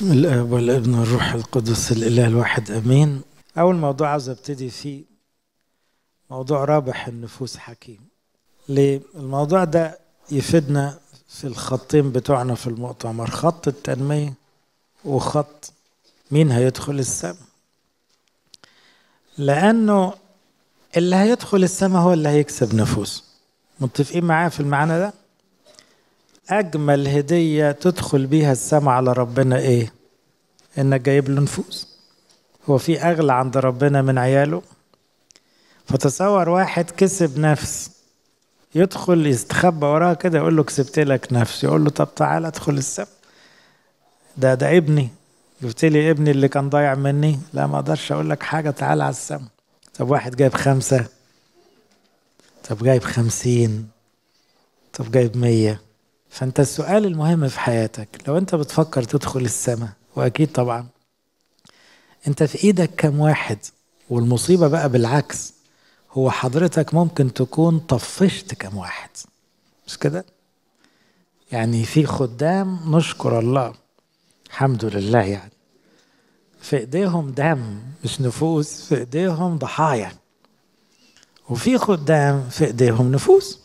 بسم الاب والابن والروح القدس الاله الواحد امين اول موضوع عاوز ابتدي فيه موضوع رابح النفوس حكيم ليه الموضوع ده يفيدنا في الخطين بتوعنا في المؤتمر خط التنميه وخط مين هيدخل السماء لانه اللي هيدخل السماء هو اللي هيكسب نفوس متفقين معايا في المعنى ده اجمل هديه تدخل بيها السماء على ربنا ايه انك جايب له نفوس هو في اغلى عند ربنا من عياله فتصور واحد كسب نفس يدخل يستخبى وراها كده يقول له كسبت لك نفس يقول له طب تعالى ادخل السماء ده ده ابني جبت لي ابني اللي كان ضايع مني لا ما اقدرش اقول لك حاجه تعالى على السما طب واحد جايب خمسه طب جايب خمسين طب جايب مية فانت السؤال المهم في حياتك لو انت بتفكر تدخل السماء واكيد طبعا انت في ايدك كم واحد والمصيبه بقى بالعكس هو حضرتك ممكن تكون طفشت كم واحد مش كده يعني في خدام نشكر الله الحمد لله يعني في ايديهم دم مش نفوس في ايديهم ضحايا وفي خدام في ايديهم نفوس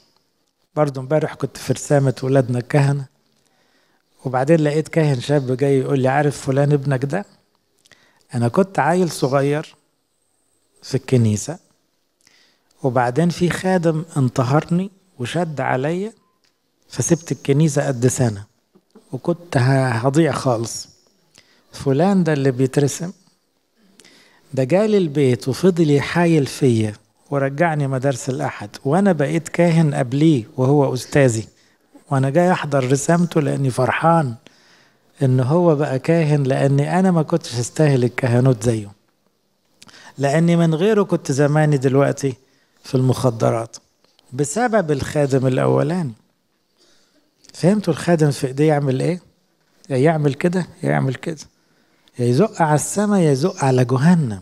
برضه امبارح كنت في رسامة ولادنا الكهنة وبعدين لقيت كاهن شاب جاي يقول لي عارف فلان ابنك ده أنا كنت عيل صغير في الكنيسة وبعدين في خادم انتهرني وشد عليا فسبت الكنيسة قد سنة وكنت هضيع خالص فلان ده اللي بيترسم ده جالي البيت وفضل يحايل فيا ورجعني مدارس الأحد وأنا بقيت كاهن قبليه وهو أستاذي وأنا جاي أحضر رسامته لأني فرحان إن هو بقى كاهن لأني أنا ما كنتش أستاهل الكهنوت زيه لأني من غيره كنت زماني دلوقتي في المخدرات بسبب الخادم الأولاني فهمتوا الخادم في إيديه يعمل إيه؟ يا يعمل كده يا يعمل كده يا يزق على السماء يا يزق على جهنم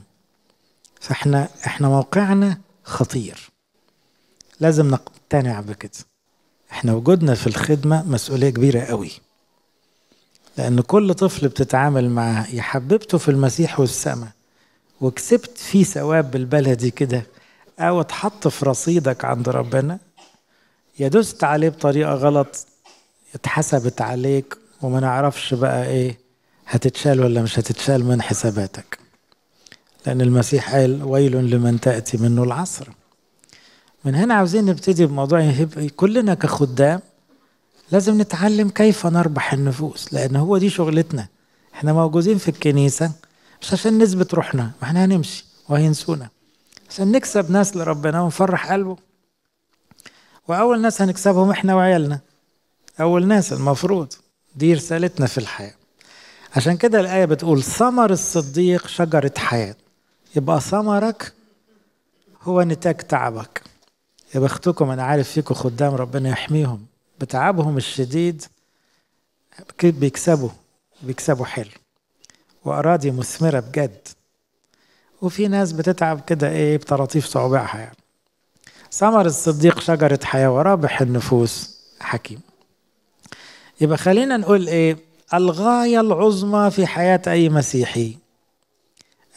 فاحنا احنا موقعنا خطير لازم نقتنع بكده احنا وجودنا في الخدمة مسؤولية كبيرة قوي لأن كل طفل بتتعامل معاه يا حببته في المسيح والسماء وكسبت فيه ثواب بالبلدي كده أو اتحط في رصيدك عند ربنا يا دست عليه بطريقة غلط اتحسبت عليك وما نعرفش بقى ايه هتتشال ولا مش هتتشال من حساباتك لأن المسيح قال ويل لمن تأتي منه العصر من هنا عاوزين نبتدي بموضوع كلنا كخدام لازم نتعلم كيف نربح النفوس لأن هو دي شغلتنا احنا موجودين في الكنيسة مش عشان نثبت روحنا ما احنا هنمشي وهينسونا عشان نكسب ناس لربنا ونفرح قلبه وأول ناس هنكسبهم احنا وعيالنا أول ناس المفروض دي رسالتنا في الحياة عشان كده الآية بتقول ثمر الصديق شجرة حياة يبقى ثمرك هو نتاج تعبك يا بختكم انا عارف فيكم خدام ربنا يحميهم بتعبهم الشديد بيكسبوا بيكسبوا حلو واراضي مثمره بجد وفي ناس بتتعب كده ايه بطراطيف صوابعها يعني ثمر الصديق شجره حياه ورابح النفوس حكيم يبقى خلينا نقول ايه الغايه العظمى في حياه اي مسيحي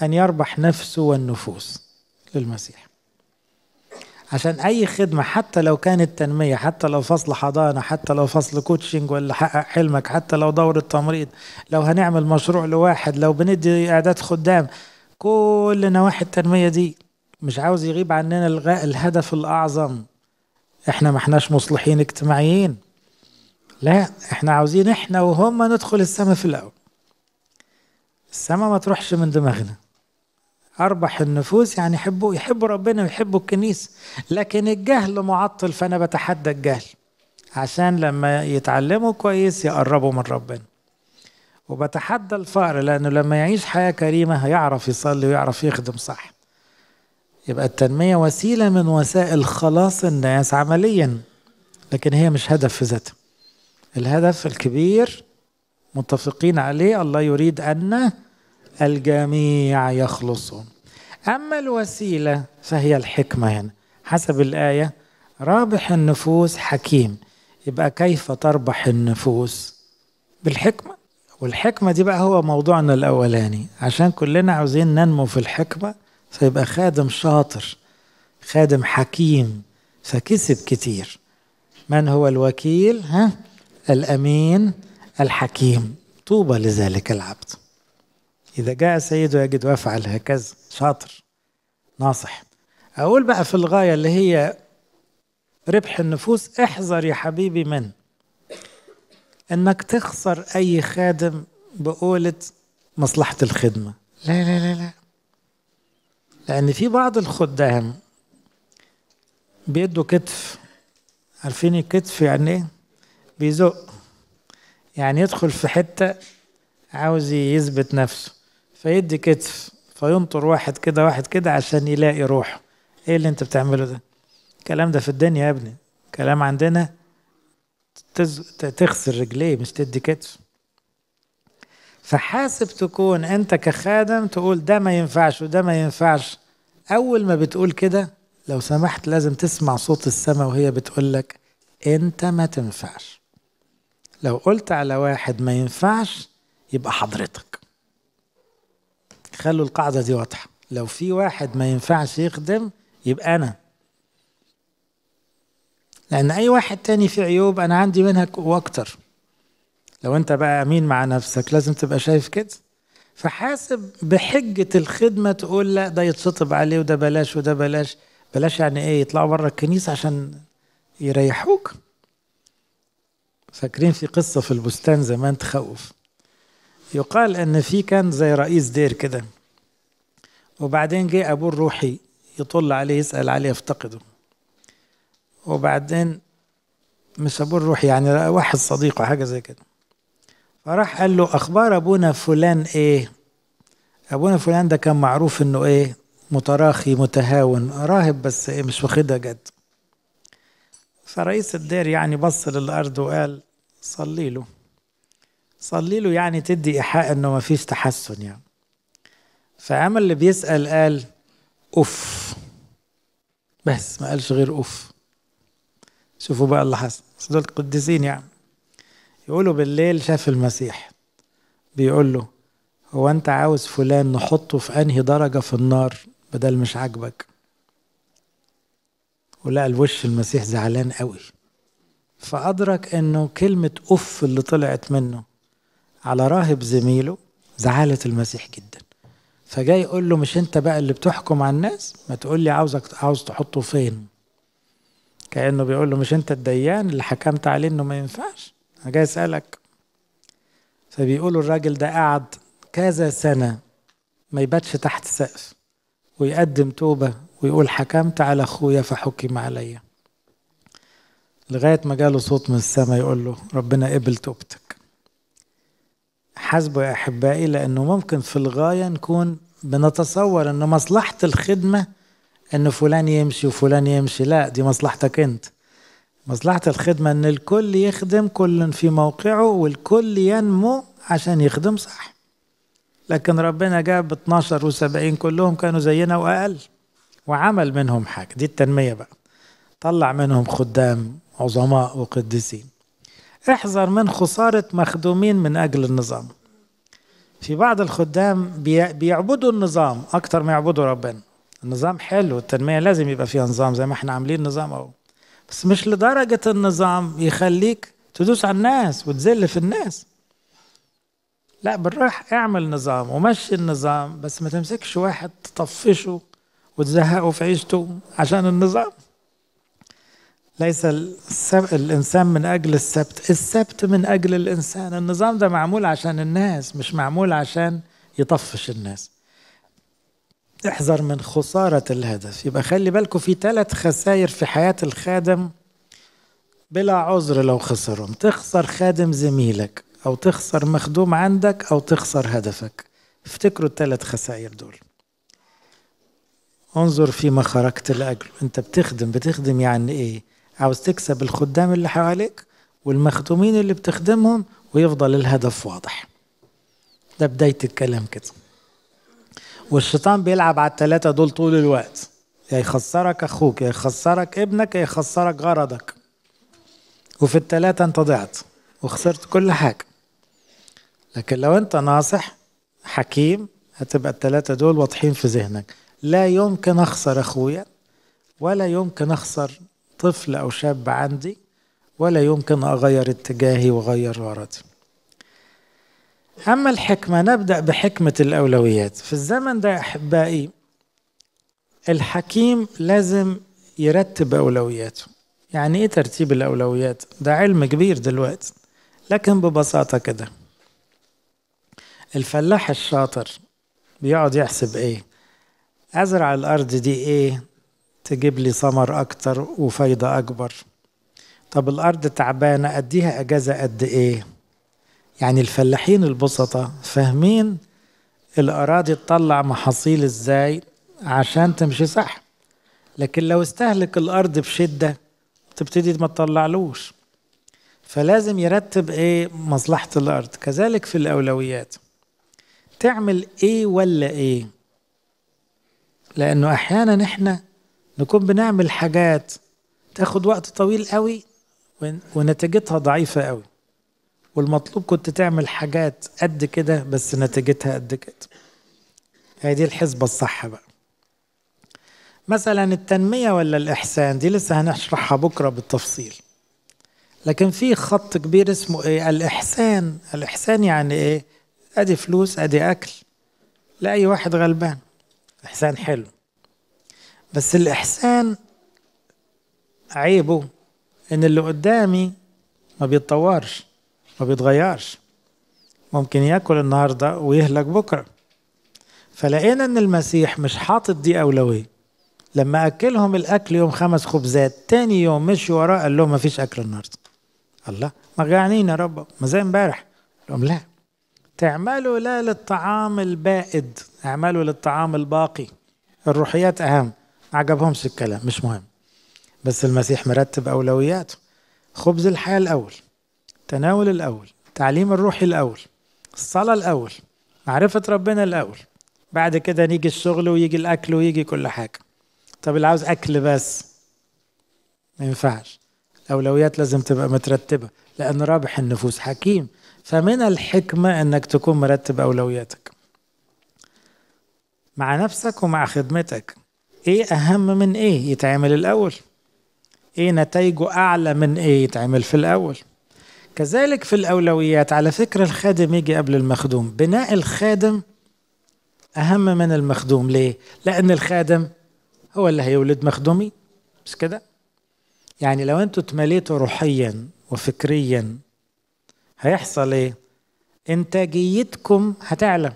أن يربح نفسه والنفوس للمسيح عشان أي خدمة حتى لو كانت تنمية حتى لو فصل حضانة حتى لو فصل كوتشنج ولا حقق حلمك حتى لو دورة تمريض لو هنعمل مشروع لواحد لو بندي إعداد خدام كل نواحي التنمية دي مش عاوز يغيب عننا الهدف الأعظم احنا ما احناش مصلحين اجتماعيين لا احنا عاوزين احنا وهم ندخل السما في الأول السماء ما تروحش من دماغنا أربح النفوس يعني يحبوا يحبوا ربنا ويحبوا الكنيسة لكن الجهل معطل فأنا بتحدى الجهل عشان لما يتعلموا كويس يقربوا من ربنا وبتحدى الفقر لأنه لما يعيش حياة كريمة هيعرف يصلي ويعرف يخدم صح يبقى التنمية وسيلة من وسائل خلاص الناس عمليا لكن هي مش هدف في ذاتها الهدف الكبير متفقين عليه الله يريد أن الجميع يخلصون أما الوسيلة فهي الحكمة هنا حسب الآية رابح النفوس حكيم يبقى كيف تربح النفوس بالحكمة والحكمة دي بقى هو موضوعنا الأولاني عشان كلنا عاوزين ننمو في الحكمة فيبقى خادم شاطر خادم حكيم فكسب كتير من هو الوكيل ها الأمين الحكيم طوبى لذلك العبد إذا جاء سيده يجد ويفعل هكذا شاطر ناصح أقول بقى في الغاية اللي هي ربح النفوس احذر يا حبيبي من انك تخسر اي خادم بقولة مصلحة الخدمة لا لا لا لا لان في بعض الخدام بيدوا كتف عارفين الكتف يعني ايه بيزق يعني يدخل في حتة عاوز يثبت نفسه فيدي كتف فينطر واحد كده واحد كده عشان يلاقي روحه ايه اللي انت بتعمله ده الكلام ده في الدنيا يا ابني كلام عندنا تز... تخسر رجليه مش تدي كتف فحاسب تكون انت كخادم تقول ده ما ينفعش وده ما ينفعش اول ما بتقول كده لو سمحت لازم تسمع صوت السماء وهي بتقول لك انت ما تنفعش لو قلت على واحد ما ينفعش يبقى حضرتك خلوا القاعدة دي واضحة لو في واحد ما ينفعش يخدم يبقى أنا لأن أي واحد تاني فيه عيوب أنا عندي منها وأكتر لو أنت بقى أمين مع نفسك لازم تبقى شايف كده فحاسب بحجة الخدمة تقول لا ده يتشطب عليه وده بلاش وده بلاش بلاش يعني إيه يطلعوا بره الكنيسة عشان يريحوك فاكرين في قصة في البستان زمان تخوف يقال ان في كان زي رئيس دير كده وبعدين جه ابوه الروحي يطل عليه يسال عليه يفتقده وبعدين مش ابوه الروحي يعني واحد صديقه حاجه زي كده فراح قال له اخبار ابونا فلان ايه ابونا فلان ده كان معروف انه ايه متراخي متهاون راهب بس ايه مش واخدها جد فرئيس الدير يعني بص للارض وقال صلي له صلي له يعني تدي إيحاء إنه ما فيش تحسن يعني فقام اللي بيسأل قال أوف بس ما قالش غير أوف شوفوا بقى اللي حصل بس دول قديسين يعني يقولوا بالليل شاف المسيح بيقول له هو أنت عاوز فلان نحطه في أنهي درجة في النار بدل مش عاجبك ولقى الوش المسيح زعلان قوي فأدرك إنه كلمة أف اللي طلعت منه على راهب زميله زعلت المسيح جدا فجاي يقول له مش انت بقى اللي بتحكم على الناس ما تقول لي عاوزك عاوز تحطه فين كانه بيقول له مش انت الديان اللي حكمت عليه انه ما ينفعش انا جاي اسالك فبيقولوا الراجل ده قعد كذا سنه ما يباتش تحت سقف ويقدم توبه ويقول حكمت على اخويا فحكم عليا لغايه ما جاله صوت من السماء يقول له ربنا قبل توبتك حسب يا أحبائي لأنه ممكن في الغاية نكون بنتصور ان مصلحة الخدمة أن فلان يمشي وفلان يمشي لا دي مصلحتك أنت مصلحة الخدمة أن الكل يخدم كل في موقعه والكل ينمو عشان يخدم صح لكن ربنا جاب 12 و70 كلهم كانوا زينا وأقل وعمل منهم حاجة دي التنمية بقى طلع منهم خدام عظماء وقديسين احذر من خسارة مخدومين من أجل النظام في بعض الخدام بيعبدوا النظام أكتر ما يعبدوا ربنا النظام حلو التنمية لازم يبقى فيها نظام زي ما احنا عاملين نظام أهو بس مش لدرجة النظام يخليك تدوس على الناس وتذل في الناس لا بالراحة اعمل نظام ومشي النظام بس ما تمسكش واحد تطفشه وتزهقه في عيشته عشان النظام ليس الإنسان من أجل السبت السبت من أجل الإنسان النظام ده معمول عشان الناس مش معمول عشان يطفش الناس احذر من خسارة الهدف يبقى خلي بالكم في ثلاث خسائر في حياة الخادم بلا عذر لو خسرهم تخسر خادم زميلك أو تخسر مخدوم عندك أو تخسر هدفك افتكروا الثلاث خسائر دول انظر فيما خرجت لأجله انت بتخدم بتخدم يعني ايه عاوز تكسب الخدام اللي حواليك والمخدومين اللي بتخدمهم ويفضل الهدف واضح ده بداية الكلام كده والشيطان بيلعب على التلاتة دول طول الوقت يا يخسرك أخوك يا يخسرك ابنك يا يخسرك غرضك وفي التلاتة أنت ضعت وخسرت كل حاجة لكن لو أنت ناصح حكيم هتبقى التلاتة دول واضحين في ذهنك لا يمكن أخسر أخويا ولا يمكن أخسر طفل أو شاب عندي ولا يمكن أغير اتجاهي وأغير غرضي أما الحكمة نبدأ بحكمة الأولويات في الزمن ده أحبائي الحكيم لازم يرتب أولوياته يعني إيه ترتيب الأولويات؟ ده علم كبير دلوقتي لكن ببساطة كده الفلاح الشاطر بيقعد يحسب إيه؟ أزرع الأرض دي إيه؟ تجيب لي ثمر أكتر وفايدة أكبر طب الأرض تعبانة أديها أجازة قد إيه؟ يعني الفلاحين البسطة فاهمين الأراضي تطلع محاصيل إزاي عشان تمشي صح لكن لو استهلك الأرض بشدة تبتدي ما تطلعلوش فلازم يرتب إيه مصلحة الأرض كذلك في الأولويات تعمل إيه ولا إيه لأنه أحيانا إحنا نكون بنعمل حاجات تاخد وقت طويل قوي ونتيجتها ضعيفة قوي والمطلوب كنت تعمل حاجات قد كده بس نتيجتها قد كده هي دي الحسبة الصح بقى مثلا التنمية ولا الإحسان دي لسه هنشرحها بكرة بالتفصيل لكن في خط كبير اسمه إيه الإحسان الإحسان يعني إيه أدي فلوس أدي أكل لأي واحد غلبان إحسان حلو بس الإحسان عيبه إن اللي قدامي ما بيتطورش ما بيتغيرش ممكن ياكل النهارده ويهلك بكره فلقينا ان المسيح مش حاطط دي اولويه لما اكلهم الاكل يوم خمس خبزات تاني يوم مشي وراه قال لهم ما فيش اكل النهارده الله ما جعانين يا رب ما زي امبارح لهم لا تعملوا لا للطعام البائد اعملوا للطعام الباقي الروحيات اهم ما عجبهمش الكلام مش مهم بس المسيح مرتب أولوياته خبز الحياة الأول تناول الأول تعليم الروحي الأول الصلاة الأول معرفة ربنا الأول بعد كده نيجي الشغل ويجي الأكل ويجي كل حاجة طب اللي عاوز أكل بس ما ينفعش الأولويات لازم تبقى مترتبة لأن رابح النفوس حكيم فمن الحكمة أنك تكون مرتب أولوياتك مع نفسك ومع خدمتك ايه اهم من ايه يتعمل الاول ايه نتائجه اعلى من ايه يتعمل في الاول كذلك في الاولويات على فكره الخادم يجي قبل المخدوم بناء الخادم اهم من المخدوم ليه لان الخادم هو اللي هيولد مخدومي مش كده يعني لو انتوا اتمليتوا روحيا وفكريا هيحصل ايه انتاجيتكم هتعلم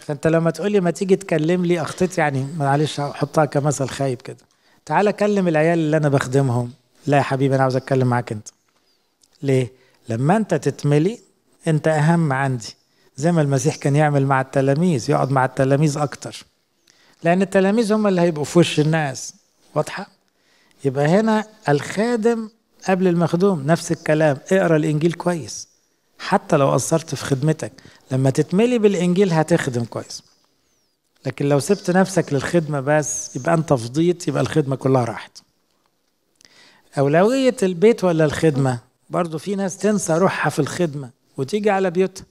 فانت لما تقول لي ما تيجي تكلم لي اخطيت يعني معلش احطها كمثل خايب كده تعالى كلم العيال اللي انا بخدمهم لا يا حبيبي انا عاوز اتكلم معاك انت ليه لما انت تتملي انت اهم عندي زي ما المسيح كان يعمل مع التلاميذ يقعد مع التلاميذ اكتر لان التلاميذ هم اللي هيبقوا في وش الناس واضحه يبقى هنا الخادم قبل المخدوم نفس الكلام اقرا الانجيل كويس حتى لو قصرت في خدمتك لما تتملي بالإنجيل هتخدم كويس لكن لو سبت نفسك للخدمة بس يبقى أنت فضيت يبقى الخدمة كلها راحت أولوية البيت ولا الخدمة برضو في ناس تنسى روحها في الخدمة وتيجي على بيوتها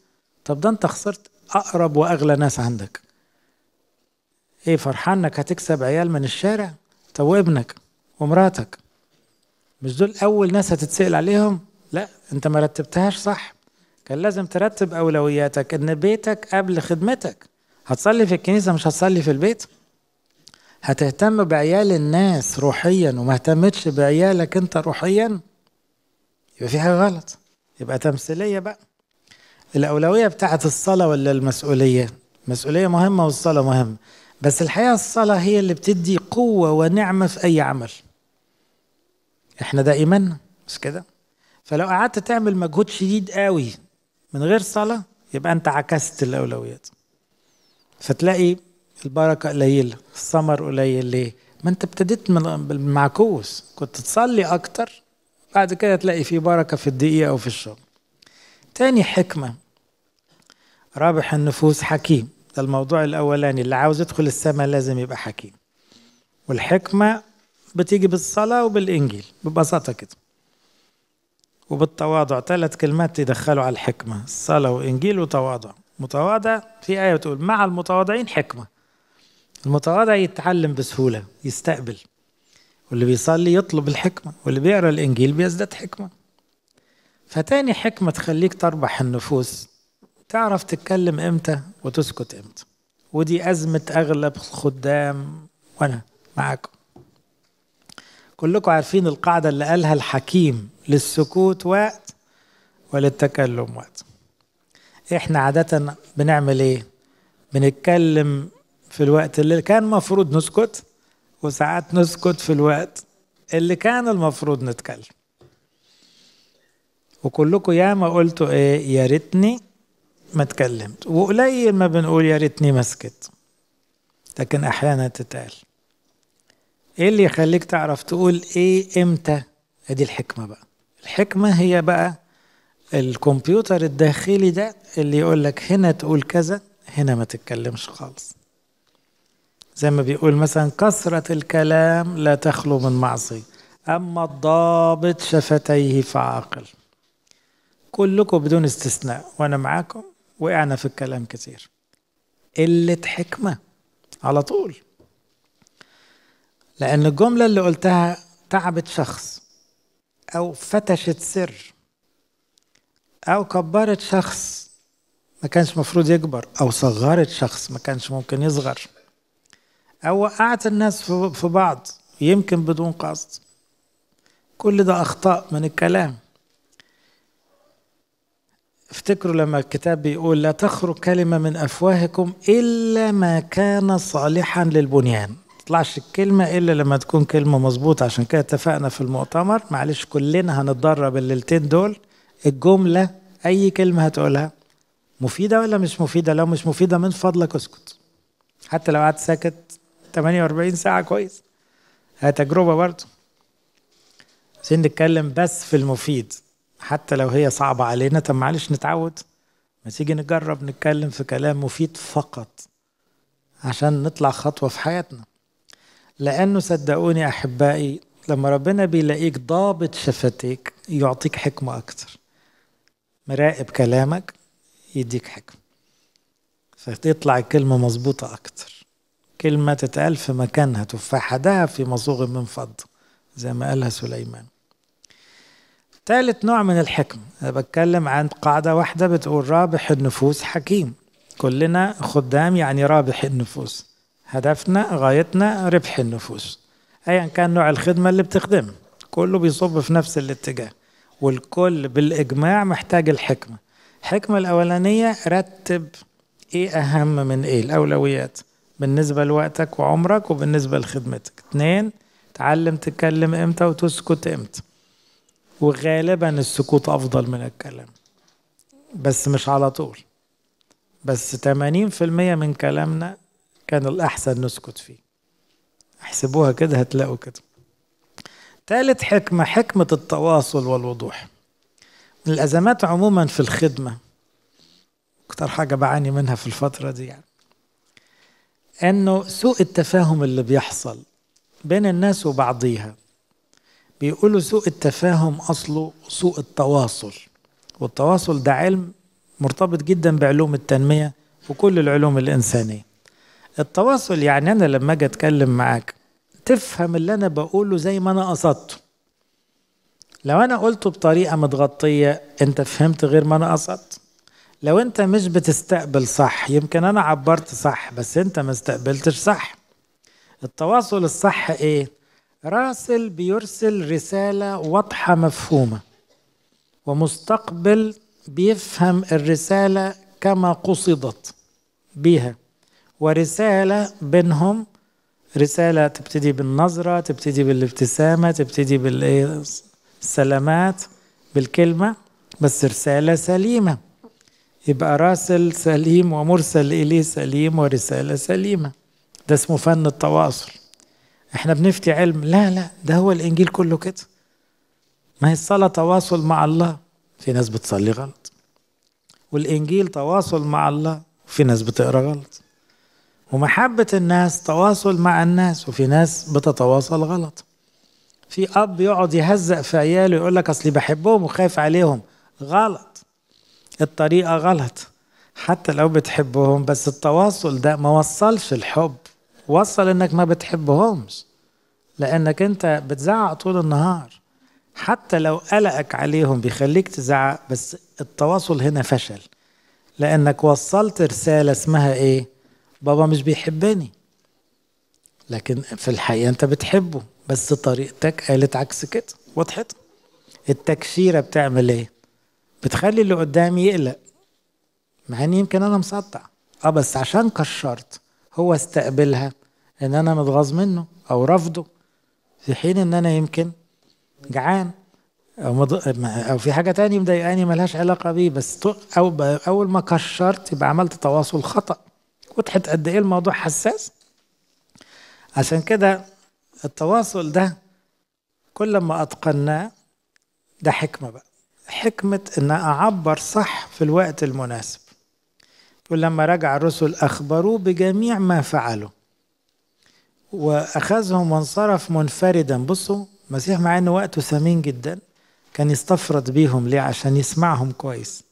طب ده أنت خسرت أقرب وأغلى ناس عندك إيه فرحان إنك هتكسب عيال من الشارع طب وابنك ومراتك مش دول أول ناس هتتسأل عليهم لا أنت ما رتبتهاش صح كان لازم ترتب اولوياتك ان بيتك قبل خدمتك هتصلي في الكنيسه مش هتصلي في البيت هتهتم بعيال الناس روحيا وما اهتمتش بعيالك انت روحيا يبقى في حاجه غلط يبقى تمثيليه بقى الاولويه بتاعه الصلاه ولا المسؤوليه المسؤوليه مهمه والصلاه مهمه بس الحقيقه الصلاه هي اللي بتدي قوه ونعمه في اي عمل احنا ده ايماننا مش كده فلو قعدت تعمل مجهود شديد قوي من غير صلاة يبقى أنت عكست الأولويات فتلاقي البركة قليلة الثمر قليل ليه؟ ما أنت ابتديت من بالمعكوس كنت تصلي أكتر بعد كده تلاقي في بركة في الدقيقة أو في الشغل تاني حكمة رابح النفوس حكيم ده الموضوع الأولاني اللي عاوز يدخل السماء لازم يبقى حكيم والحكمة بتيجي بالصلاة وبالإنجيل ببساطة كده وبالتواضع ثلاث كلمات تدخلوا على الحكمة الصلاة وإنجيل وتواضع متواضع في آية بتقول مع المتواضعين حكمة المتواضع يتعلم بسهولة يستقبل واللي بيصلي يطلب الحكمة واللي بيقرأ الإنجيل بيزداد حكمة فتاني حكمة تخليك تربح النفوس تعرف تتكلم إمتى وتسكت إمتى ودي أزمة أغلب الخدام وأنا معاكم كلكم عارفين القاعدة اللي قالها الحكيم للسكوت وقت وللتكلم وقت احنا عادة بنعمل ايه بنتكلم في الوقت اللي كان مفروض نسكت وساعات نسكت في الوقت اللي كان المفروض نتكلم وكلكم ياما قلتوا ايه يا ريتني ما اتكلمت وقليل ما بنقول يا ريتني ما سكت لكن احيانا تتقال ايه اللي يخليك تعرف تقول ايه امتى ادي الحكمه بقى الحكمه هي بقى الكمبيوتر الداخلي ده اللي يقول لك هنا تقول كذا هنا ما تتكلمش خالص زي ما بيقول مثلا كثرة الكلام لا تخلو من معصية أما الضابط شفتيه فعاقل كلكم بدون استثناء وأنا معاكم وقعنا في الكلام كثير قلة حكمة على طول لأن الجملة اللي قلتها تعبت شخص أو فتشت سر أو كبرت شخص ما كانش مفروض يكبر أو صغرت شخص ما كانش ممكن يصغر أو وقعت الناس في بعض يمكن بدون قصد كل ده أخطاء من الكلام افتكروا لما الكتاب بيقول لا تخرج كلمة من أفواهكم إلا ما كان صالحا للبنيان تطلعش الكلمة إلا لما تكون كلمة مظبوطة عشان كده اتفقنا في المؤتمر معلش كلنا هنتدرب الليلتين دول الجملة أي كلمة هتقولها مفيدة ولا مش مفيدة لو مش مفيدة من فضلك اسكت حتى لو قعدت ساكت 48 ساعة كويس هي تجربة برضه عايزين نتكلم بس في المفيد حتى لو هي صعبة علينا طب معلش نتعود ما تيجي نجرب نتكلم في كلام مفيد فقط عشان نطلع خطوة في حياتنا لأنه صدقوني أحبائي لما ربنا بيلاقيك ضابط شفتيك يعطيك حكمة أكتر مراقب كلامك يديك حكمة فتطلع الكلمة مظبوطة أكتر كلمة تتقال في مكانها تفاحدها في مصوغ من فضة زي ما قالها سليمان ثالث نوع من الحكمة أنا بتكلم عن قاعدة واحدة بتقول رابح النفوس حكيم كلنا خدام يعني رابح النفوس هدفنا غايتنا ربح النفوس ايا كان نوع الخدمه اللي بتخدم كله بيصب في نفس الاتجاه والكل بالاجماع محتاج الحكمه الحكمه الاولانيه رتب ايه اهم من ايه الاولويات بالنسبه لوقتك وعمرك وبالنسبه لخدمتك اتنين تعلم تتكلم امتى وتسكت امتى وغالبا السكوت افضل من الكلام بس مش على طول بس 80% من كلامنا كان الأحسن نسكت فيه احسبوها كده هتلاقوا كده ثالث حكمة حكمة التواصل والوضوح من الأزمات عموما في الخدمة أكتر حاجة بعاني منها في الفترة دي يعني أنه سوء التفاهم اللي بيحصل بين الناس وبعضيها بيقولوا سوء التفاهم أصله سوء التواصل والتواصل ده علم مرتبط جدا بعلوم التنمية وكل العلوم الإنسانية التواصل يعني انا لما اجي اتكلم معاك تفهم اللي انا بقوله زي ما انا قصدته لو انا قلته بطريقه متغطيه انت فهمت غير ما انا قصدت لو انت مش بتستقبل صح يمكن انا عبرت صح بس انت ما استقبلتش صح التواصل الصح ايه راسل بيرسل رساله واضحه مفهومه ومستقبل بيفهم الرساله كما قصدت بيها ورسالة بينهم رسالة تبتدي بالنظرة تبتدي بالابتسامة تبتدي بالسلامات بالكلمة بس رسالة سليمة يبقى راسل سليم ومرسل إليه سليم ورسالة سليمة ده اسمه فن التواصل احنا بنفتي علم لا لا ده هو الإنجيل كله كده ما هي الصلاة تواصل مع الله في ناس بتصلي غلط والإنجيل تواصل مع الله في ناس بتقرأ غلط ومحبة الناس تواصل مع الناس وفي ناس بتتواصل غلط في أب يقعد يهزأ في عياله يقول لك أصلي بحبهم وخايف عليهم غلط الطريقة غلط حتى لو بتحبهم بس التواصل ده ما وصلش الحب وصل انك ما بتحبهمش لانك انت بتزعق طول النهار حتى لو قلقك عليهم بيخليك تزعق بس التواصل هنا فشل لانك وصلت رساله اسمها ايه بابا مش بيحبني لكن في الحقيقة أنت بتحبه بس طريقتك قالت عكس كده وضحت التكشيرة بتعمل إيه بتخلي اللي قدامي يقلق مع إن يمكن أنا مسطع أه بس عشان كشرت هو استقبلها إن أنا متغاظ منه أو رافضه في حين إن أنا يمكن جعان أو, مض... أو في حاجة تانية مضايقاني ملهاش علاقة بيه بس أو أول ما كشرت يبقى عملت تواصل خطأ وضحت قد ايه الموضوع حساس عشان كده التواصل ده كل ما اتقناه ده حكمه بقى حكمه ان اعبر صح في الوقت المناسب ولما رجع الرسل اخبروه بجميع ما فعلوا واخذهم وانصرف منفردا بصوا المسيح مع انه وقته ثمين جدا كان يستفرد بيهم ليه عشان يسمعهم كويس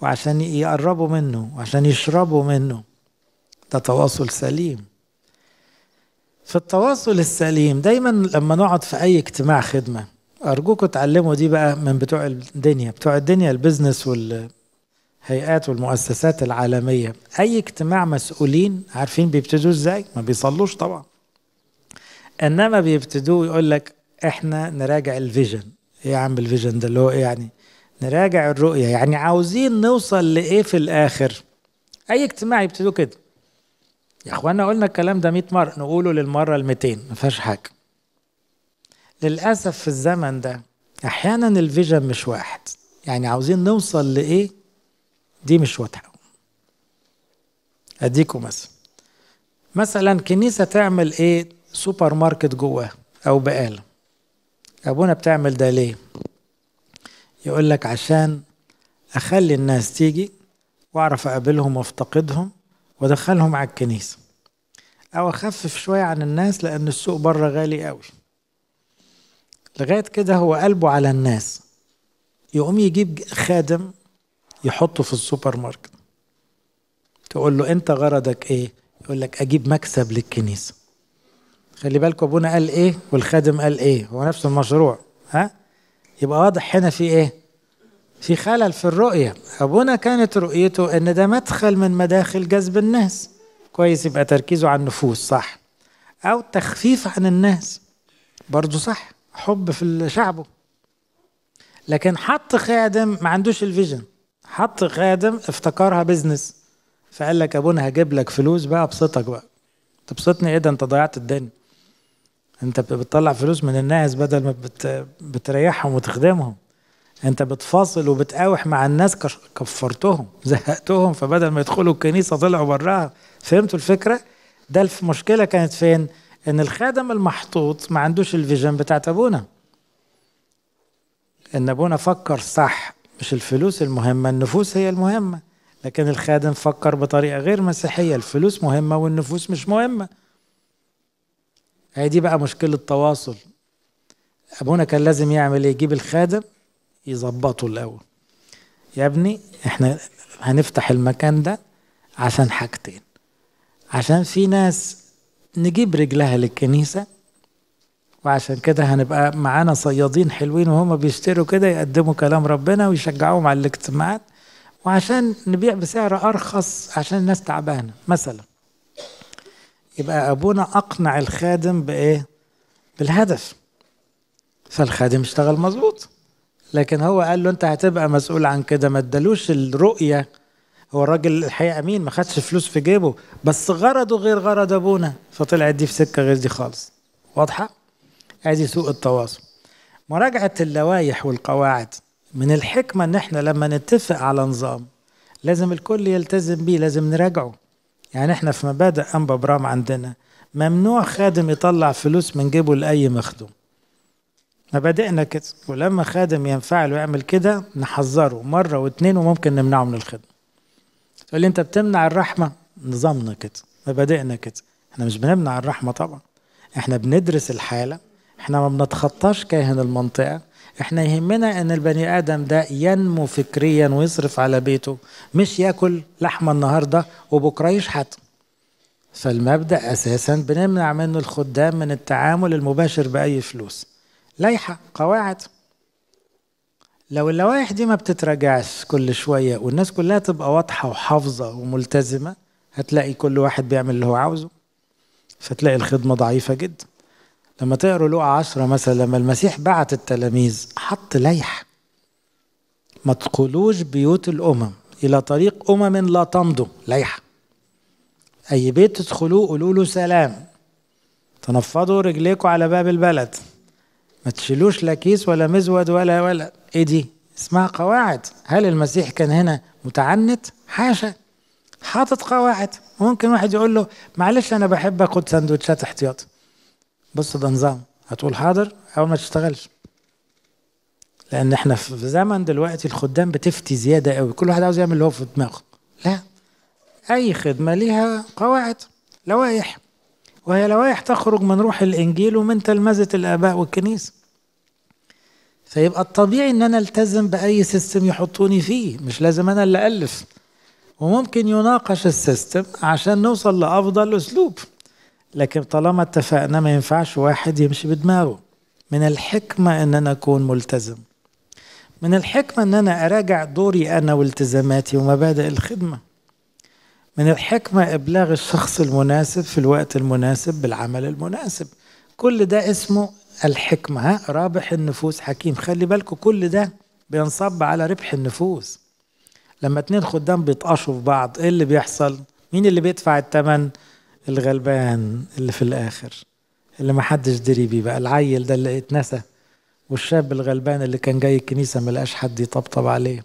وعشان يقربوا منه وعشان يشربوا منه ده تواصل سليم في التواصل السليم دايما لما نقعد في اي اجتماع خدمه ارجوكم تعلموا دي بقى من بتوع الدنيا بتوع الدنيا البزنس والهيئات والمؤسسات العالميه اي اجتماع مسؤولين عارفين بيبتدوا ازاي ما بيصلوش طبعا انما بيبتدوا يقول لك احنا نراجع الفيجن ايه يا عم الفيجن ده اللي هو ايه يعني نراجع الرؤيه يعني عاوزين نوصل لايه في الاخر اي اجتماع يبتدوا كده يا اخوانا قلنا الكلام ده 100 مره نقوله للمره ال 200 ما فيهاش حاجه للاسف في الزمن ده احيانا الفيجن مش واحد يعني عاوزين نوصل لايه دي مش واضحه اديكم مثلا مثلا كنيسه تعمل ايه سوبر ماركت جواه او بقاله ابونا بتعمل ده ليه يقول لك عشان اخلي الناس تيجي واعرف اقابلهم وافتقدهم وادخلهم على الكنيسه او اخفف شويه عن الناس لان السوق بره غالي قوي لغايه كده هو قلبه على الناس يقوم يجيب خادم يحطه في السوبر ماركت تقول له انت غرضك ايه يقول لك اجيب مكسب للكنيسه خلي بالكم ابونا قال ايه والخادم قال ايه هو نفس المشروع ها يبقى واضح هنا في ايه في خلل في الرؤية أبونا كانت رؤيته أن ده مدخل من مداخل جذب الناس كويس يبقى تركيزه على النفوس صح أو تخفيف عن الناس برضه صح حب في شعبه لكن حط خادم ما عندوش الفيجن حط خادم افتكرها بزنس فقال لك ابونا هجيب لك فلوس بقى ابسطك بقى تبسطني ايه ده انت ضيعت الدنيا انت بتطلع فلوس من الناس بدل ما بتريحهم وتخدمهم انت بتفاصل وبتقاوح مع الناس كفرتهم زهقتهم فبدل ما يدخلوا الكنيسه طلعوا براها فهمتوا الفكره ده المشكله كانت فين ان الخادم المحطوط ما عندوش الفيجن بتاعت ابونا ان ابونا فكر صح مش الفلوس المهمه النفوس هي المهمه لكن الخادم فكر بطريقه غير مسيحيه الفلوس مهمه والنفوس مش مهمه هي دي بقى مشكله التواصل ابونا كان لازم يعمل ايه يجيب الخادم يظبطوا الاول يا ابني احنا هنفتح المكان ده عشان حاجتين عشان في ناس نجيب رجلها للكنيسة وعشان كده هنبقى معانا صيادين حلوين وهم بيشتروا كده يقدموا كلام ربنا ويشجعوهم على الاجتماعات وعشان نبيع بسعر أرخص عشان الناس تعبانة مثلا يبقى أبونا أقنع الخادم بإيه؟ بالهدف فالخادم اشتغل مظبوط لكن هو قال له انت هتبقى مسؤول عن كده ما ادالوش الرؤيه هو الراجل الحقيقه امين ما خدش فلوس في جيبه بس غرضه غير غرض ابونا فطلعت دي في سكه غير دي خالص واضحه ادي سوء التواصل مراجعه اللوائح والقواعد من الحكمه ان احنا لما نتفق على نظام لازم الكل يلتزم بيه لازم نراجعه يعني احنا في مبادئ انبا برام عندنا ممنوع خادم يطلع فلوس من جيبه لاي مخدوم مبادئنا كده ولما خادم ينفعل ويعمل كده نحذره مرة واتنين وممكن نمنعه من الخدمة تقول لي انت بتمنع الرحمة نظامنا كده مبادئنا كده احنا مش بنمنع الرحمة طبعا احنا بندرس الحالة احنا ما بنتخطاش كاهن المنطقة احنا يهمنا ان البني ادم ده ينمو فكريا ويصرف على بيته مش ياكل لحمة النهاردة وبكرة يشحت فالمبدأ اساسا بنمنع منه الخدام من التعامل المباشر بأي فلوس لائحة قواعد لو اللوائح دي ما بتتراجعش كل شوية والناس كلها تبقى واضحة وحافظة وملتزمة هتلاقي كل واحد بيعمل اللي هو عاوزه فتلاقي الخدمة ضعيفة جدا لما تقروا لقى عشرة مثلا لما المسيح بعت التلاميذ حط لائحة ما تقولوش بيوت الأمم إلى طريق أمم لا تمضوا لائحة أي بيت تدخلوه قولوا له سلام تنفضوا رجليكم على باب البلد ما تشيلوش لا كيس ولا مزود ولا ولا ايه دي اسمها قواعد هل المسيح كان هنا متعنت حاشا حاطط قواعد ممكن واحد يقول له معلش انا بحب اخد سندوتشات احتياطي بص ده نظام هتقول حاضر او ما تشتغلش لان احنا في زمن دلوقتي الخدام بتفتي زياده قوي كل واحد عاوز يعمل اللي هو في دماغه لا اي خدمه ليها قواعد لوائح وهي لوائح تخرج من روح الإنجيل ومن تلمذة الآباء والكنيسة فيبقى الطبيعي ان انا التزم باي سيستم يحطوني فيه مش لازم انا اللي الف وممكن يناقش السيستم عشان نوصل لافضل اسلوب لكن طالما اتفقنا ما ينفعش واحد يمشي بدماغه من الحكمه ان انا اكون ملتزم من الحكمه ان انا اراجع دوري انا والتزاماتي ومبادئ الخدمه من الحكمة إبلاغ الشخص المناسب في الوقت المناسب بالعمل المناسب كل ده اسمه الحكمة ها رابح النفوس حكيم خلي بالكم كل ده بينصب على ربح النفوس لما اتنين خدام بيتقشوا في بعض ايه اللي بيحصل مين اللي بيدفع التمن الغلبان اللي في الاخر اللي محدش دري بيه بقى العيل ده اللي اتنسى والشاب الغلبان اللي كان جاي الكنيسه ملقاش حد يطبطب عليه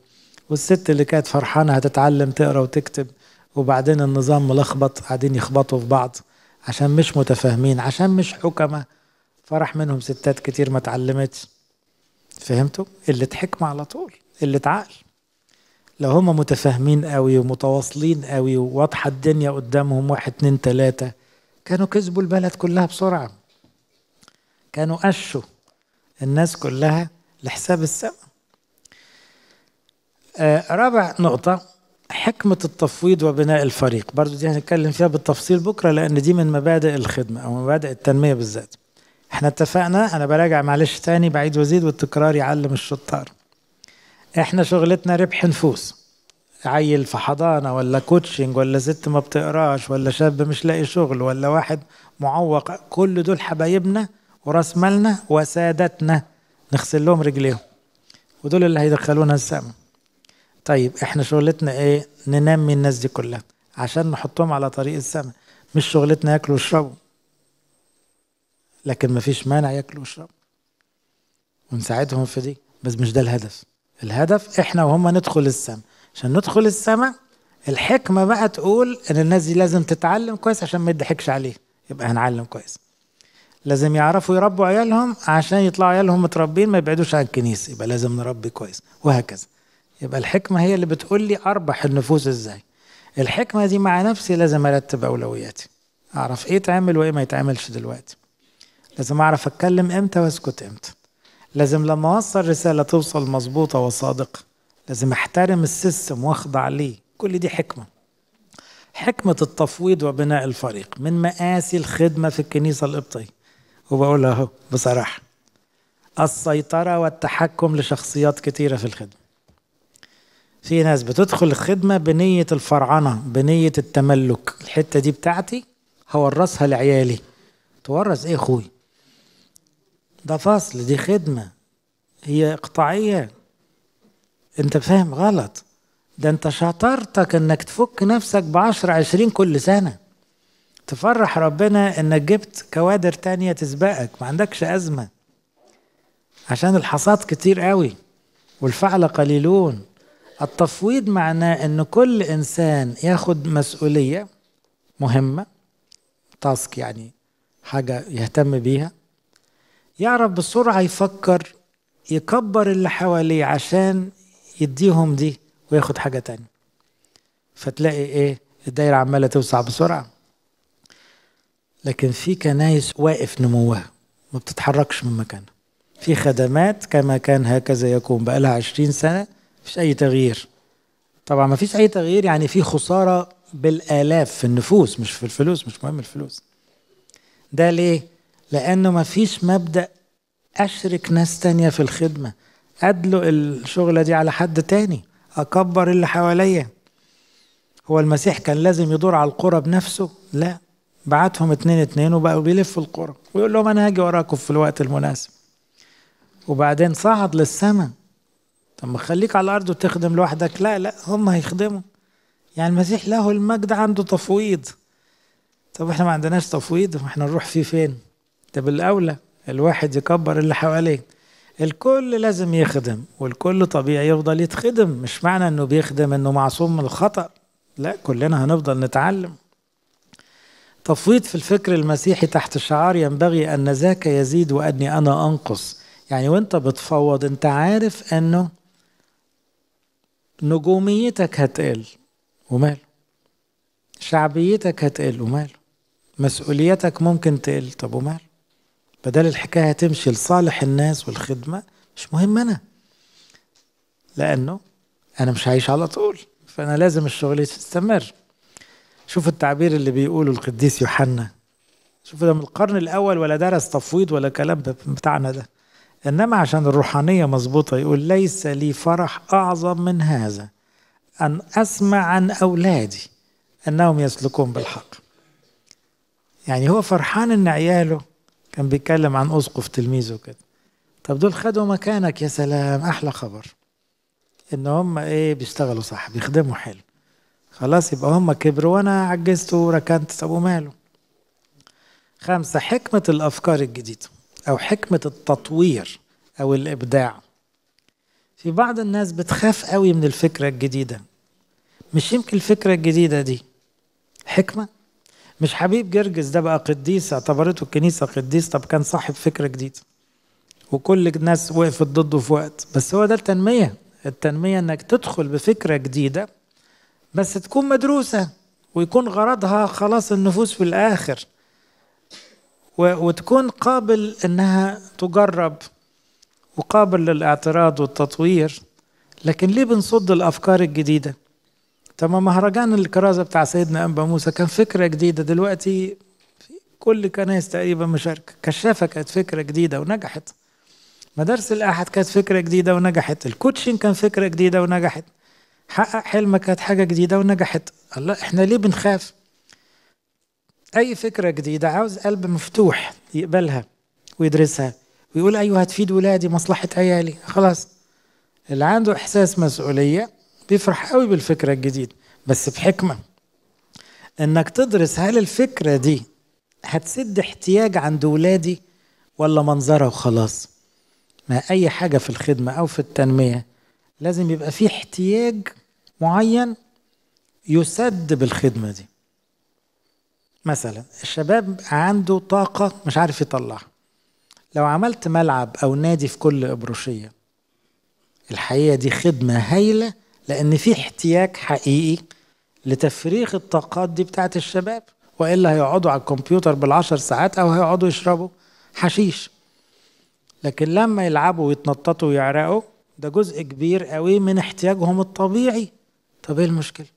والست اللي كانت فرحانه هتتعلم تقرا وتكتب وبعدين النظام ملخبط قاعدين يخبطوا في بعض عشان مش متفاهمين عشان مش حكمة فرح منهم ستات كتير ما اتعلمتش فهمتوا اللي حكمة على طول اللي عقل لو هما متفاهمين قوي ومتواصلين قوي وواضحة الدنيا قدامهم واحد اتنين تلاتة كانوا كسبوا البلد كلها بسرعة كانوا قشوا الناس كلها لحساب السماء آه رابع نقطة حكمة التفويض وبناء الفريق برضو دي هنتكلم فيها بالتفصيل بكرة لأن دي من مبادئ الخدمة أو مبادئ التنمية بالذات احنا اتفقنا أنا براجع معلش تاني بعيد وزيد والتكرار يعلم الشطار احنا شغلتنا ربح نفوس عيل في حضانة ولا كوتشنج ولا ست ما بتقراش ولا شاب مش لاقي شغل ولا واحد معوق كل دول حبايبنا وراس مالنا وسادتنا نغسل لهم رجليهم ودول اللي هيدخلونا السما طيب احنا شغلتنا ايه ننمي الناس دي كلها عشان نحطهم على طريق السماء مش شغلتنا ياكلوا ويشربوا لكن مفيش مانع ياكلوا ويشربوا ونساعدهم في دي بس مش ده الهدف الهدف احنا وهم ندخل السماء عشان ندخل السماء الحكمه بقى تقول ان الناس دي لازم تتعلم كويس عشان ما يضحكش عليه يبقى هنعلم كويس لازم يعرفوا يربوا عيالهم عشان يطلعوا عيالهم متربين ما يبعدوش عن الكنيسه يبقى لازم نربي كويس وهكذا يبقى الحكمة هي اللي بتقول لي أربح النفوس إزاي الحكمة دي مع نفسي لازم أرتب أولوياتي أعرف إيه يتعمل وإيه ما يتعملش دلوقتي لازم أعرف أتكلم إمتى وأسكت إمتى لازم لما أوصل رسالة توصل مظبوطة وصادقة لازم أحترم السيستم وأخضع ليه كل دي حكمة حكمة التفويض وبناء الفريق من مآسي الخدمة في الكنيسة القبطية وبقولها أهو بصراحة السيطرة والتحكم لشخصيات كثيرة في الخدمة في ناس بتدخل الخدمة بنية الفرعنة بنية التملك الحتة دي بتاعتي هورثها لعيالي تورث ايه اخوي ده فصل دي خدمة هي اقطاعية انت فاهم غلط ده انت شطارتك انك تفك نفسك بعشر عشرين كل سنة تفرح ربنا انك جبت كوادر تانية تسبقك ما عندكش ازمة عشان الحصاد كتير قوي والفعل قليلون التفويض معناه ان كل انسان ياخد مسؤوليه مهمه تاسك يعني حاجه يهتم بيها يعرف بسرعه يفكر يكبر اللي حواليه عشان يديهم دي وياخد حاجه تانية فتلاقي ايه الدايره عماله توسع بسرعه لكن في كنايس واقف نموها ما بتتحركش من مكانها في خدمات كما كان هكذا يكون بقالها عشرين سنة فيش أي تغيير طبعا ما فيش أي تغيير يعني في خسارة بالآلاف في النفوس مش في الفلوس مش مهم الفلوس ده ليه؟ لأنه ما فيش مبدأ أشرك ناس تانية في الخدمة أدلق الشغلة دي على حد تاني أكبر اللي حواليا هو المسيح كان لازم يدور على القرى بنفسه لا بعتهم اتنين اتنين وبقوا بيلفوا القرى ويقول لهم أنا هاجي وراكم في الوقت المناسب وبعدين صعد للسماء طب ما خليك على الارض وتخدم لوحدك لا لا هم هيخدموا يعني المسيح له المجد عنده تفويض طب احنا ما عندناش تفويض احنا نروح فيه فين ده بالاولى الواحد يكبر اللي حواليه الكل لازم يخدم والكل طبيعي يفضل يتخدم مش معنى انه بيخدم انه معصوم من الخطأ لا كلنا هنفضل نتعلم تفويض في الفكر المسيحي تحت شعار ينبغي أن ذاك يزيد وأني أنا أنقص يعني وانت بتفوض انت عارف انه نجوميتك هتقل وماله شعبيتك هتقل وماله مسؤوليتك ممكن تقل طب وماله بدل الحكاية تمشي لصالح الناس والخدمة مش مهم أنا لأنه أنا مش عايش على طول فأنا لازم الشغل يستمر شوف التعبير اللي بيقوله القديس يوحنا شوف ده من القرن الأول ولا درس تفويض ولا كلام بتاعنا ده إنما عشان الروحانية مظبوطة يقول ليس لي فرح أعظم من هذا أن أسمع عن أولادي أنهم يسلكون بالحق يعني هو فرحان إن عياله كان بيتكلم عن أسقف تلميذه كده طب دول خدوا مكانك يا سلام أحلى خبر إن هم إيه بيشتغلوا صح بيخدموا حلو خلاص يبقى هم كبروا وأنا عجزت وركنت طب وماله خمسة حكمة الأفكار الجديدة أو حكمة التطوير أو الإبداع في بعض الناس بتخاف قوي من الفكرة الجديدة مش يمكن الفكرة الجديدة دي حكمة مش حبيب جرجس ده بقى قديس اعتبرته الكنيسة قديس طب كان صاحب فكرة جديدة وكل الناس وقفت ضده في وقت بس هو ده التنمية التنمية انك تدخل بفكرة جديدة بس تكون مدروسة ويكون غرضها خلاص النفوس في الآخر وتكون قابل انها تجرب وقابل للاعتراض والتطوير لكن ليه بنصد الافكار الجديده طب مهرجان الكرازه بتاع سيدنا انبا موسى كان فكره جديده دلوقتي كل كنايس تقريبا مشاركه كشافه كانت فكره جديده ونجحت مدارس الاحد كانت فكره جديده ونجحت الكوتشنج كان فكره جديده ونجحت حقق حلمك كانت حاجه جديده ونجحت الله احنا ليه بنخاف أي فكرة جديدة عاوز قلب مفتوح يقبلها ويدرسها ويقول أيوه هتفيد ولادي مصلحة عيالي خلاص اللي عنده إحساس مسؤولية بيفرح قوي بالفكرة الجديدة بس بحكمة إنك تدرس هل الفكرة دي هتسد احتياج عند ولادي ولا منظرة وخلاص ما أي حاجة في الخدمة أو في التنمية لازم يبقى في احتياج معين يسد بالخدمة دي مثلا الشباب عنده طاقة مش عارف يطلعها لو عملت ملعب أو نادي في كل إبروشية الحقيقة دي خدمة هايلة لأن في احتياج حقيقي لتفريغ الطاقات دي بتاعت الشباب وإلا هيقعدوا على الكمبيوتر بالعشر ساعات أو هيقعدوا يشربوا حشيش لكن لما يلعبوا ويتنططوا ويعرقوا ده جزء كبير قوي من احتياجهم الطبيعي طب ايه المشكله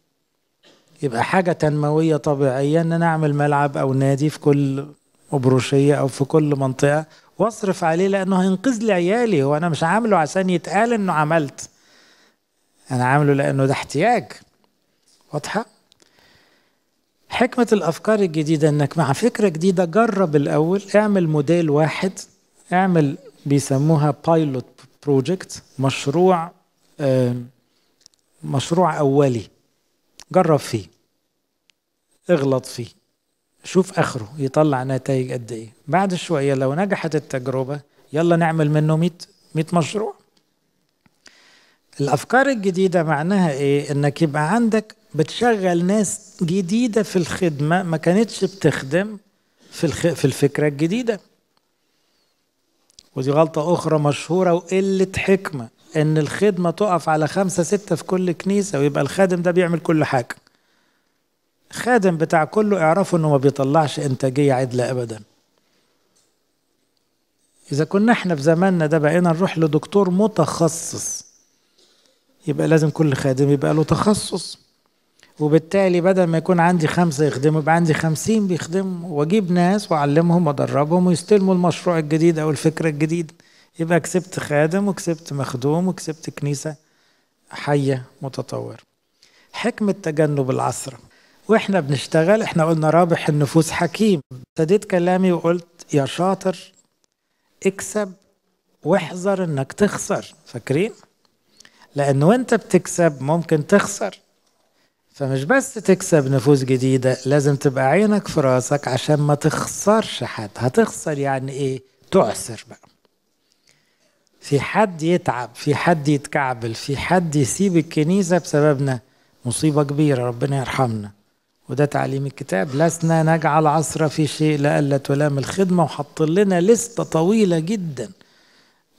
يبقى حاجه تنمويه طبيعيه ان انا اعمل ملعب او نادي في كل أبروشية أو في كل منطقة واصرف عليه لأنه هينقذ لي عيالي هو أنا مش عامله عشان يتقال إنه عملت أنا عامله لأنه ده احتياج واضحة؟ حكمة الأفكار الجديدة إنك مع فكرة جديدة جرب الأول اعمل موديل واحد اعمل بيسموها بايلوت بروجكت مشروع مشروع أولي جرب فيه اغلط فيه شوف اخره يطلع نتائج قد ايه بعد شويه لو نجحت التجربه يلا نعمل منه 100 100 مشروع الافكار الجديده معناها ايه انك يبقى عندك بتشغل ناس جديده في الخدمه ما كانتش بتخدم في الخ... في الفكره الجديده ودي غلطه اخرى مشهوره وقله حكمه ان الخدمة تقف على خمسة ستة في كل كنيسة ويبقى الخادم ده بيعمل كل حاجة خادم بتاع كله اعرفوا انه ما بيطلعش انتاجية عدلة ابدا اذا كنا احنا في زماننا ده بقينا نروح لدكتور متخصص يبقى لازم كل خادم يبقى له تخصص وبالتالي بدل ما يكون عندي خمسة يخدموا يبقى عندي خمسين بيخدموا وأجيب ناس وأعلمهم وأدربهم ويستلموا المشروع الجديد أو الفكرة الجديدة يبقى كسبت خادم وكسبت مخدوم وكسبت كنيسة حية متطورة حكمة تجنب العصر واحنا بنشتغل احنا قلنا رابح النفوس حكيم ابتديت كلامي وقلت يا شاطر اكسب واحذر انك تخسر فاكرين لان وانت بتكسب ممكن تخسر فمش بس تكسب نفوس جديدة لازم تبقى عينك في راسك عشان ما تخسرش حد هتخسر يعني ايه تعسر بقى في حد يتعب في حد يتكعبل في حد يسيب الكنيسة بسببنا مصيبة كبيرة ربنا يرحمنا وده تعليم الكتاب لسنا نجعل عصره في شيء لألا تلام الخدمة وحط لنا لستة طويلة جدا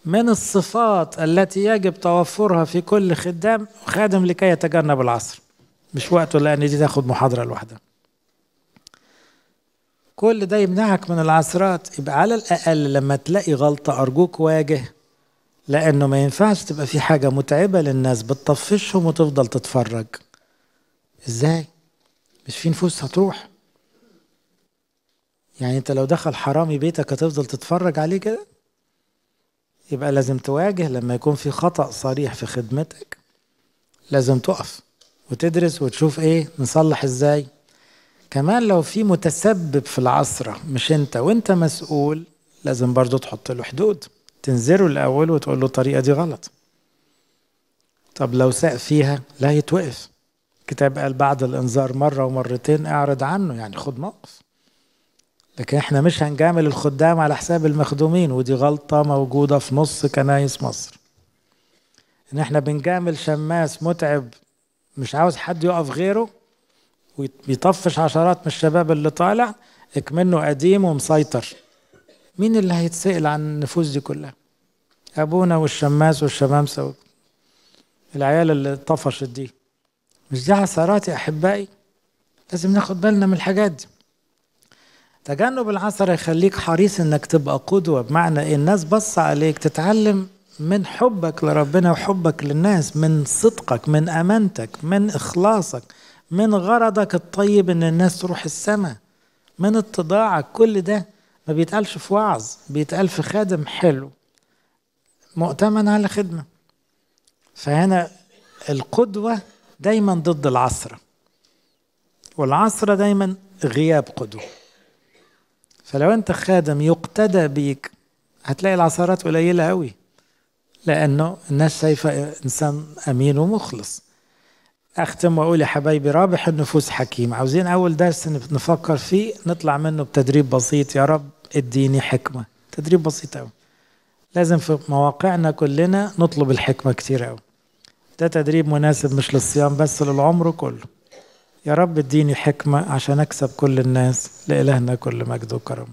من الصفات التي يجب توفرها في كل خدام خادم لكي يتجنب العصر مش وقته لأن دي تاخد محاضرة لوحدها كل ده يمنعك من العصرات يبقى على الأقل لما تلاقي غلطة أرجوك واجه لانه ما ينفعش تبقى في حاجه متعبه للناس بتطفشهم وتفضل تتفرج ازاي مش في نفوس هتروح يعني انت لو دخل حرامي بيتك هتفضل تتفرج عليه كده يبقى لازم تواجه لما يكون في خطأ صريح في خدمتك لازم تقف وتدرس وتشوف ايه نصلح ازاي كمان لو في متسبب في العصرة مش انت وانت مسؤول لازم برضو تحط له حدود تنزله الأول وتقول له الطريقة دي غلط طب لو ساق فيها لا يتوقف الكتاب قال بعد الإنذار مرة ومرتين اعرض عنه يعني خد موقف لكن احنا مش هنجامل الخدام على حساب المخدومين ودي غلطة موجودة في نص كنايس مصر ان احنا بنجامل شماس متعب مش عاوز حد يقف غيره ويطفش عشرات من الشباب اللي طالع اكمنه قديم ومسيطر مين اللي هيتسأل عن النفوس دي كلها أبونا والشماس والشمامسة العيال اللي طفشت دي مش دي عثرات يا أحبائي لازم ناخد بالنا من الحاجات دي تجنب العثرة يخليك حريص انك تبقى قدوة بمعنى إيه؟ الناس بص عليك تتعلم من حبك لربنا وحبك للناس من صدقك من امانتك من اخلاصك من غرضك الطيب ان الناس تروح السماء من اتضاعك كل ده ما بيتقالش في وعظ بيتقال في خادم حلو مؤتمن على خدمة فهنا القدوة دايما ضد العصرة والعصرة دايما غياب قدوة فلو انت خادم يقتدى بيك هتلاقي العصارات قليلة قوي لأنه الناس شايفة إنسان أمين ومخلص أختم وأقول يا حبايبي رابح النفوس حكيم عاوزين أول درس نفكر فيه نطلع منه بتدريب بسيط يا رب اديني حكمة تدريب بسيط أوي لازم في مواقعنا كلنا نطلب الحكمة كتير أوي ده تدريب مناسب مش للصيام بس للعمر كله يا رب اديني حكمة عشان أكسب كل الناس لإلهنا كل مجد وكرم